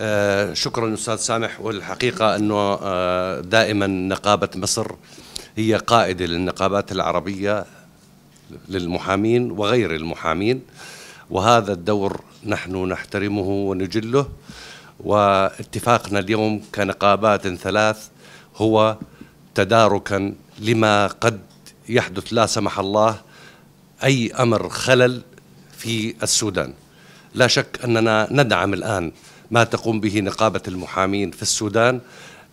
آه، شكرا استاذ سامح والحقيقه انه آه، دائما نقابه مصر هي قائده للنقابات العربيه للمحامين وغير المحامين وهذا الدور نحن نحترمه ونجله واتفاقنا اليوم كنقابات ثلاث هو تداركا لما قد يحدث لا سمح الله اي امر خلل في السودان لا شك اننا ندعم الان ما تقوم به نقابة المحامين في السودان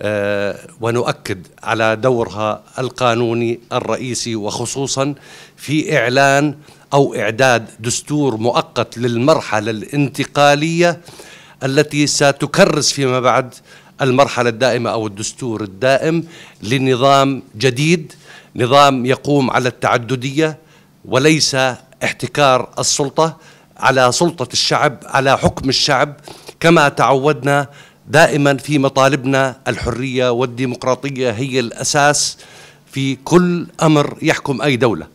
آه، ونؤكد على دورها القانوني الرئيسي وخصوصا في إعلان أو إعداد دستور مؤقت للمرحلة الانتقالية التي ستكرس فيما بعد المرحلة الدائمة أو الدستور الدائم لنظام جديد نظام يقوم على التعددية وليس احتكار السلطة على سلطة الشعب على حكم الشعب كما تعودنا دائما في مطالبنا الحريه والديمقراطيه هي الاساس في كل امر يحكم اي دوله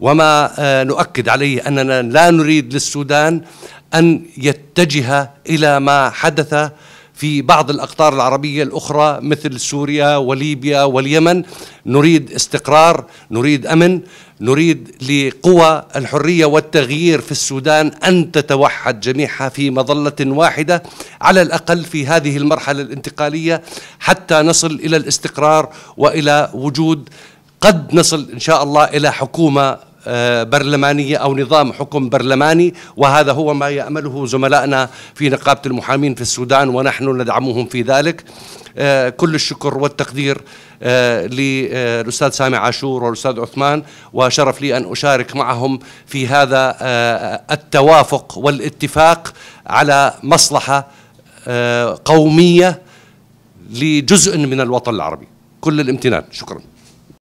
وما آه، نؤكد عليه اننا لا نريد للسودان ان يتجه الى ما حدث في بعض الأقطار العربية الأخرى مثل سوريا وليبيا واليمن نريد استقرار نريد أمن نريد لقوى الحرية والتغيير في السودان أن تتوحد جميعها في مظلة واحدة على الأقل في هذه المرحلة الانتقالية حتى نصل إلى الاستقرار وإلى وجود قد نصل إن شاء الله إلى حكومة برلمانية أو نظام حكم برلماني وهذا هو ما يأمله زملائنا في نقابة المحامين في السودان ونحن ندعمهم في ذلك آه، كل الشكر والتقدير آه، للأستاذ سامي عاشور والأستاذ عثمان وشرف لي أن أشارك معهم في هذا آه، التوافق والاتفاق على مصلحة قومية لجزء من الوطن العربي كل الامتنان شكراً